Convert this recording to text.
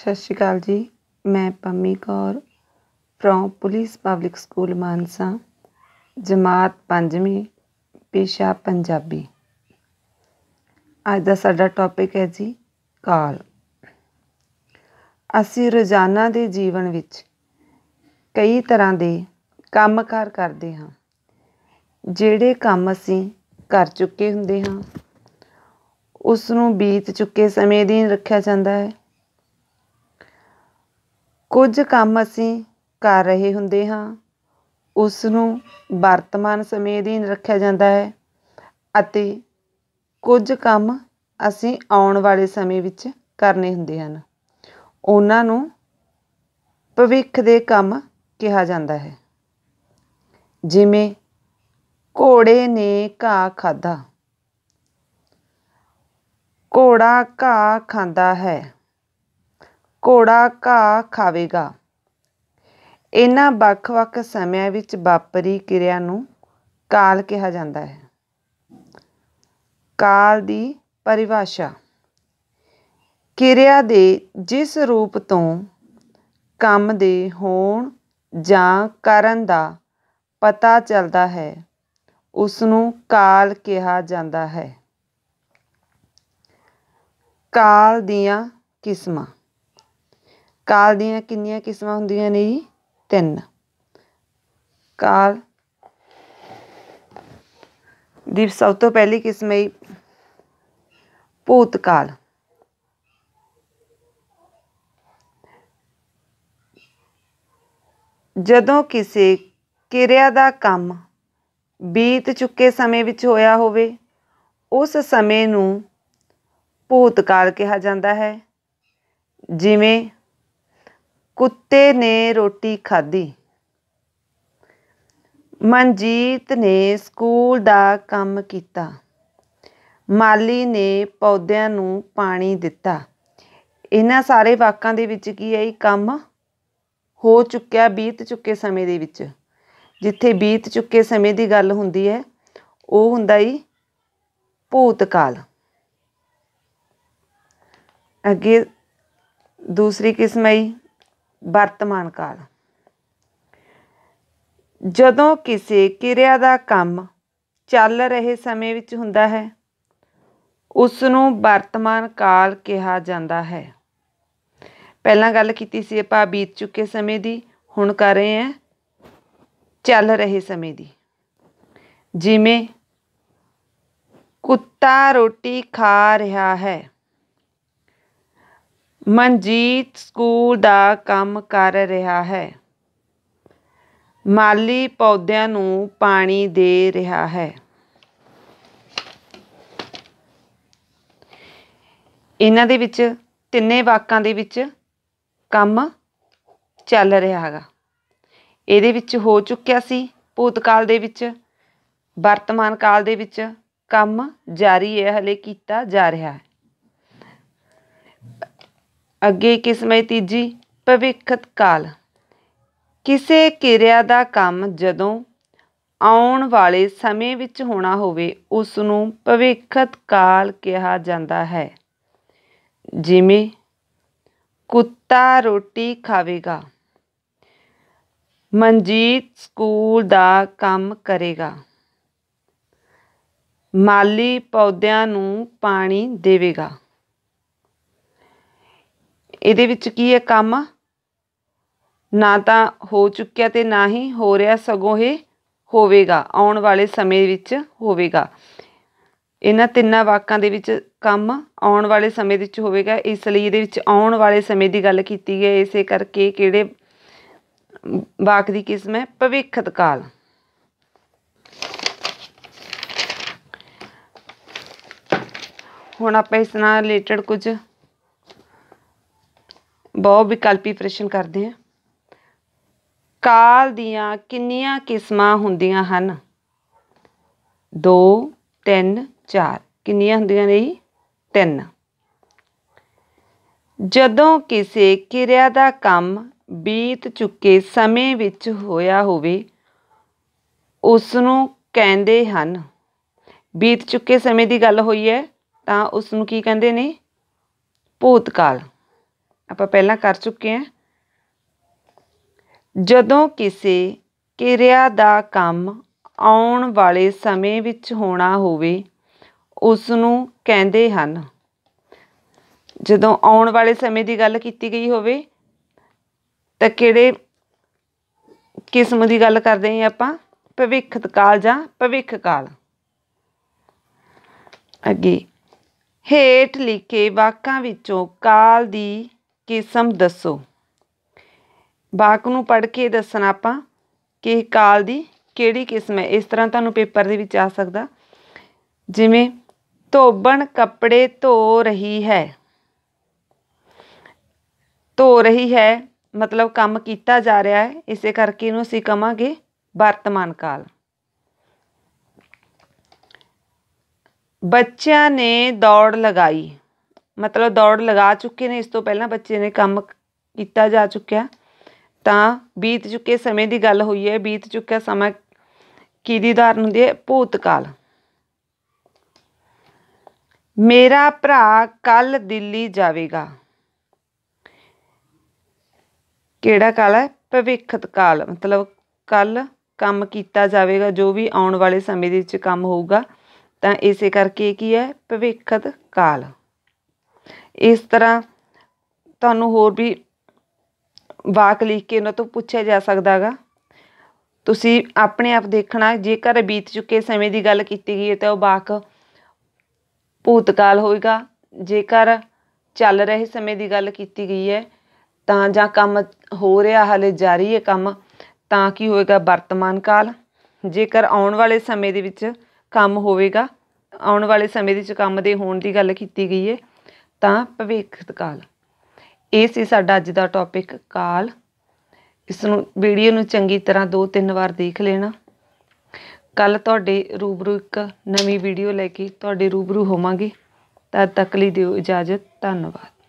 ਸਤਿ ਸ਼੍ਰੀ ਅਕਾਲ ਜੀ ਮੈਂ Pammi Kaur from police public school Mansa ਜਮਾਤ 5ਵੀਂ ਪੇਸ਼ਾ ਪੰਜਾਬੀ ਅੱਜ ਦਾ ਸਾਡਾ ਟੌਪਿਕ ਹੈ ਜੀ ਕਾਲ ਅਸੀਂ ਰੋਜ਼ਾਨਾ ਦੇ ਜੀਵਨ ਵਿੱਚ ਕਈ ਤਰ੍ਹਾਂ ਦੇ ਕੰਮਕਾਰ ਕਰਦੇ ਹਾਂ ਜਿਹੜੇ ਕੰਮ ਅਸੀਂ ਕਰ ਚੁੱਕੇ ਹੁੰਦੇ ਹਾਂ ਉਸ ਨੂੰ ਬੀਤ ਚੁੱਕੇ ਸਮੇਂ ਦੀ ਰੱਖਿਆ ਜਾਂਦਾ ਹੈ ਕੁਝ ਕੰਮ ਅਸੀਂ ਕਰ ਰਹੇ ਹੁੰਦੇ ਹਾਂ ਉਸ ਨੂੰ ਵਰਤਮਾਨ ਸਮੇਂ ਅਧੀਨ ਰੱਖਿਆ ਜਾਂਦਾ ਹੈ ਅਤੇ ਕੁਝ ਕੰਮ ਅਸੀਂ ਆਉਣ ਵਾਲੇ ਸਮੇਂ ਵਿੱਚ ਕਰਨੇ ਹੁੰਦੇ ਹਨ ਉਹਨਾਂ ਨੂੰ ਭਵਿੱਖ ਦੇ ਕੰਮ ਕਿਹਾ ਜਾਂਦਾ ਹੈ ਜਿਵੇਂ ਘੋੜੇ ਨੇ ਘਾਹ ਖਾਦਾ ਘੋੜਾ ਘਾਹ ਖਾਂਦਾ ਹੈ ਘੋੜਾ ਘਾਹ ਖਾਵੇਗਾ ਇਹਨਾਂ ਵੱਖ ਵੱਖ ਸਮਿਆਂ ਵਿੱਚ ਵਾਪਰੀ ਕਿਰਿਆ ਨੂੰ ਕਾਲ ਕਿਹਾ ਜਾਂਦਾ ਹੈ ਕਾਲ ਦੀ ਪਰਿਭਾਸ਼ਾ ਕਿਰਿਆ ਦੇ ਜਿਸ ਰੂਪ ਤੋਂ ਕੰਮ ਦੇ ਹੋਣ ਜਾਂ ਕਰਨ ਦਾ ਪਤਾ ਚੱਲਦਾ ਹੈ ਉਸ ਨੂੰ ਕਾਲ ਕਿਹਾ ਜਾਂਦਾ ਹੈ ਕਾਲ ਦੀਆਂ ਕਿਸਮਾਂ ਕਾਲ ਦੀਆਂ ਕਿੰਨੀਆਂ ਕਿਸਮਾਂ ਹੁੰਦੀਆਂ ਨੇ ਜੀ ਤਿੰਨ ਕਾਲ ਦੀ ਸਭ ਤੋਂ ਪਹਿਲੀ ਕਿਸਮ ਹੈ ਭੂਤ ਕਾਲ ਜਦੋਂ ਕਿਸੇ ਕਿਰਿਆ ਦਾ ਕੰਮ ਬੀਤ ਚੁੱਕੇ ਸਮੇਂ ਵਿੱਚ ਹੋਇਆ ਹੋਵੇ ਉਸ ਸਮੇਂ ਨੂੰ ਭੂਤਕਾਲ ਕਿਹਾ ਜਾਂਦਾ ਹੈ ਜਿਵੇਂ ਕੁੱਤੇ ਨੇ ਰੋਟੀ ਖਾਧੀ ਮਨਜੀਤ ਨੇ ਸਕੂਲ ਦਾ ਕੰਮ ਕੀਤਾ ਮਾਲੀ ਨੇ ਪੌਦਿਆਂ ਨੂੰ ਪਾਣੀ ਦਿੱਤਾ ਇਹਨਾਂ ਸਾਰੇ ਵਾਕਾਂ ਦੇ ਵਿੱਚ ਕੀ ਹੈ ਇਹ ਕੰਮ ਹੋ ਚੁੱਕਿਆ ਬੀਤ ਚੁੱਕੇ ਸਮੇਂ ਦੇ ਵਿੱਚ ਜਿੱਥੇ ਬੀਤ ਚੁੱਕੇ ਸਮੇਂ ਦੀ ਗੱਲ ਹੁੰਦੀ ਹੈ ਉਹ ਹੁੰਦਾ ਹੀ ਭੂਤਕਾਲ ਅੱਗੇ ਦੂਸਰੀ ਕਿਸਮ ਹੈ ਵਰਤਮਾਨ ਕਾਲ ਜਦੋਂ ਕਿਸੇ ਕਿਰਿਆ ਦਾ ਕੰਮ ਚੱਲ ਰਹੇ ਸਮੇਂ ਵਿੱਚ ਹੁੰਦਾ ਹੈ ਉਸ ਨੂੰ ਵਰਤਮਾਨ ਕਾਲ ਕਿਹਾ ਜਾਂਦਾ ਹੈ ਪਹਿਲਾਂ ਗੱਲ ਕੀਤੀ ਸੀ ਆਪਾਂ ਬੀਤ ਚੁੱਕੇ ਸਮੇਂ ਦੀ ਹੁਣ ਕਰ ਰਹੇ ਹਾਂ ਚੱਲ ਰਹੇ ਸਮੇਂ ਦੀ ਜਿਵੇਂ ਕੁੱਤਾ ਰੋਟੀ ਖਾ ਰਿਹਾ ਹੈ ਮਨਜੀਤ ਸਕੂਲ ਦਾ ਕੰਮ ਕਰ ਰਿਹਾ ਹੈ ਮਾਲੀ ਪੌਦਿਆਂ ਨੂੰ ਪਾਣੀ ਦੇ ਰਿਹਾ ਹੈ ਇਹਨਾਂ ਦੇ ਵਿੱਚ ਤਿੰਨੇ ਵਾਕਾਂ ਦੇ ਵਿੱਚ ਕੰਮ ਚੱਲ ਰਿਹਾ ਹੈਗਾ ਇਹਦੇ ਵਿੱਚ ਹੋ ਚੁੱਕਿਆ ਸੀ ਭੂਤਕਾਲ ਦੇ ਵਿੱਚ ਵਰਤਮਾਨ ਕਾਲ ਦੇ ਵਿੱਚ ਕੰਮ ਜਾਰੀ ਹੈ ਹਲੇ ਕੀਤਾ ਜਾ ਰਿਹਾ ਹੈ ਅੱਗੇ ਕਿਸਮੇ ਤੀਜੀ ਭਵਿੱਖਤ ਕਾਲ ਕਿਸੇ ਕਿਰਿਆ ਦਾ ਕੰਮ ਜਦੋਂ ਆਉਣ ਵਾਲੇ ਸਮੇਂ ਵਿੱਚ ਹੋਣਾ ਹੋਵੇ ਉਸ ਨੂੰ ਭਵਿੱਖਤ ਕਾਲ ਕਿਹਾ ਜਾਂਦਾ ਹੈ ਜਿਵੇਂ ਕੁੱਤਾ ਰੋਟੀ ਖਾਵੇਗਾ ਮਨਜੀਤ ਸਕੂਲ ਦਾ ਕੰਮ ਕਰੇਗਾ ਮਾਲੀ ਪੌਦਿਆਂ ਨੂੰ ਪਾਣੀ ਦੇਵੇਗਾ ਇਹਦੇ ਵਿੱਚ ਕੀ ਹੈ ਕੰਮ ਨਾ ਤਾਂ ਹੋ ਚੁੱਕਿਆ ਤੇ ਨਾ ਹੀ ਹੋ ਰਿਹਾ ਸਗੋਂ ਇਹ ਹੋਵੇਗਾ ਆਉਣ ਵਾਲੇ ਸਮੇਂ ਵਿੱਚ ਹੋਵੇਗਾ ਇਹਨਾਂ ਤਿੰਨਾਂ ਵਾਕਾਂ ਦੇ ਵਿੱਚ ਕੰਮ ਆਉਣ ਵਾਲੇ ਸਮੇਂ ਵਿੱਚ ਹੋਵੇਗਾ ਇਸ ਲਈ ਇਹਦੇ ਵਿੱਚ ਆਉਣ ਵਾਲੇ ਸਮੇਂ ਦੀ ਗੱਲ ਕੀਤੀ ਹੈ ਇਸੇ ਕਰਕੇ ਕਿਹੜੇ ਵਾਕ ਦੀ ਕਿਸਮ ਹੈ ਭਵਿੱਖਤ ਕਾਲ ਹੁਣ ਆਪਾਂ ਇਸ ਨਾਲ ਰਿਲੇਟਡ ਕੁਝ ਬਹੁ ਵਿਕਲਪੀ ਪ੍ਰਸ਼ਨ ਕਰਦੇ ਹਾਂ ਕਾਲ ਦੀਆਂ ਕਿੰਨੀਆਂ ਕਿਸਮਾਂ ਹੁੰਦੀਆਂ ਹਨ 2 3 4 ਕਿੰਨੀਆਂ ਹੁੰਦੀਆਂ ਨੇ ਜੀ 3 ਜਦੋਂ ਕਿਸੇ ਕਿਰਿਆ ਦਾ ਕੰਮ ਬੀਤ ਚੁੱਕੇ ਸਮੇਂ ਵਿੱਚ ਹੋਇਆ ਹੋਵੇ ਉਸ ਨੂੰ ਕਹਿੰਦੇ ਹਨ ਬੀਤ ਚੁੱਕੇ ਸਮੇਂ ਦੀ ਗੱਲ ਹੋਈ ਹੈ ਤਾਂ ਉਸ ਨੂੰ ਕੀ ਕਹਿੰਦੇ ਨੇ ਭੂਤਕਾਲ ਆਪਾਂ ਪਹਿਲਾਂ ਕਰ ਚੁੱਕੇ ਹਾਂ ਜਦੋਂ ਕਿਸੇ ਕਿਰਿਆ ਦਾ ਕੰਮ ਆਉਣ ਵਾਲੇ ਸਮੇਂ ਵਿੱਚ ਹੋਣਾ ਹੋਵੇ ਉਸ ਨੂੰ ਕਹਿੰਦੇ ਹਨ ਜਦੋਂ ਆਉਣ ਵਾਲੇ ਸਮੇਂ ਦੀ ਗੱਲ ਕੀਤੀ ਗਈ ਹੋਵੇ ਤਾਂ ਕਿਹੜੇ ਕਿਸਮ ਦੀ ਗੱਲ ਕਰਦੇ ਹਾਂ ਆਪਾਂ ਭਵਿੱਖ ਕਾਲ ਜਾਂ ਭਵਿੱਖ ਕਾਲ ਅੱਗੇ ਹੇਠ ਲਿਖੇ ਵਾਕਾਂ ਵਿੱਚੋਂ ਕਾਲ ਦੀ ਕਿਸਮ ਦੱਸੋ ਵਾਕ ਨੂੰ ਪੜ੍ਹ ਕੇ ਦੱਸਣਾ ਆਪਾਂ ਕਿ ਕਾਲ ਦੀ ਕਿਹੜੀ ਕਿਸਮ ਹੈ ਇਸ ਤਰ੍ਹਾਂ ਤੁਹਾਨੂੰ ਪੇਪਰ ਦੇ ਵਿੱਚ ਆ ਸਕਦਾ ਜਿਵੇਂ ਧੋਬਣ ਕੱਪੜੇ ਧੋ ਰਹੀ ਹੈ ਧੋ ਰਹੀ ਹੈ ਮਤਲਬ ਕੰਮ ਕੀਤਾ ਜਾ ਰਿਹਾ ਹੈ ਇਸੇ ਕਰਕੇ ਇਹਨੂੰ ਅਸੀਂ ਕਵਾਂਗੇ ਵਰਤਮਾਨ ਕਾਲ ਬੱਚਿਆਂ ਨੇ ਦੌੜ ਲਗਾਈ ਮਤਲਬ ਦੌੜ ਲਗਾ ਚੁੱਕੇ ਨੇ ਇਸ ਤੋਂ ਪਹਿਲਾਂ ਬੱਚੇ ਨੇ ਕੰਮ ਕੀਤਾ ਜਾ ਚੁੱਕਿਆ ਤਾਂ ਬੀਤ ਚੁੱਕੇ ਸਮੇਂ ਦੀ ਗੱਲ ਹੋਈ ਹੈ ਬੀਤ ਚੁੱਕਿਆ ਸਮਾਂ ਕਿਹਦੀ ਉਦਾਹਰਨ ਹੁੰਦੀ ਹੈ ਭੂਤਕਾਲ ਮੇਰਾ ਭਰਾ ਕੱਲ ਦਿੱਲੀ ਜਾਵੇਗਾ ਕਿਹੜਾ ਕਾਲ ਹੈ ਭਵਿੱਖਤ ਕਾਲ ਮਤਲਬ ਕੱਲ ਕੰਮ ਕੀਤਾ ਜਾਵੇਗਾ ਜੋ ਵੀ ਆਉਣ ਵਾਲੇ ਸਮੇਂ ਦੇ ਵਿੱਚ ਕੰਮ ਹੋਊਗਾ ਤਾਂ ਇਸੇ ਕਰਕੇ ਕੀ ਹੈ ਭਵਿੱਖਤ ਕਾਲ ਇਸ ਤਰ੍ਹਾਂ ਤੁਹਾਨੂੰ ਹੋਰ ਵੀ ਵਾਕ ਲਿਖ ਕੇ ਉਹਨਾਂ ਤੋਂ ਪੁੱਛਿਆ ਜਾ ਸਕਦਾਗਾ ਤੁਸੀਂ ਆਪਣੇ ਆਪ ਦੇਖਣਾ ਜੇਕਰ ਬੀਤ ਚੁੱਕੇ ਸਮੇਂ ਦੀ ਗੱਲ ਕੀਤੀ ਗਈ ਹੈ ਤਾਂ ਉਹ ਵਾਕ ਭੂਤਕਾਲ ਹੋਏਗਾ ਜੇਕਰ ਚੱਲ ਰਹੇ ਸਮੇਂ ਦੀ ਗੱਲ ਕੀਤੀ ਗਈ ਹੈ ਤਾਂ ਜਾਂ ਕੰਮ ਹੋ ਰਿਹਾ ਹਲੇ ਜਾਰੀ ਹੈ ਕੰਮ ਤਾਂ ਕੀ ਹੋਏਗਾ ਵਰਤਮਾਨ ਕਾਲ ਜੇਕਰ ਆਉਣ ਵਾਲੇ ਸਮੇਂ ਦੇ ਵਿੱਚ ਕੰਮ ਹੋਵੇਗਾ ਆਉਣ ਵਾਲੇ ਸਮੇਂ ਦੇ ਵਿੱਚ ਕੰਮ ਦੇ ਹੋਣ ਦੀ ਗੱਲ ਕੀਤੀ ਗਈ ਹੈ ਤਾਂ ਭਵਿੱਖ ਕਾਲ ਇਹ ਸੀ ਸਾਡਾ ਅੱਜ ਦਾ ਟੌਪਿਕ ਕਾਲ ਇਸ ਨੂੰ ਵੀਡੀਓ ਨੂੰ ਚੰਗੀ ਤਰ੍ਹਾਂ ਦੋ ਤਿੰਨ ਵਾਰ ਦੇਖ ਲੈਣਾ ਕੱਲ ਤੁਹਾਡੇ ਰੂਬਰੂ ਇੱਕ ਨਵੀਂ ਵੀਡੀਓ ਲੈ ਕੇ ਤੁਹਾਡੇ ਰੂਬਰੂ ਹੋਵਾਂਗੇ ਤਦ ਤੱਕ ਲਈ ਦਿਓ ਇਜਾਜ਼ਤ ਧੰਨਵਾਦ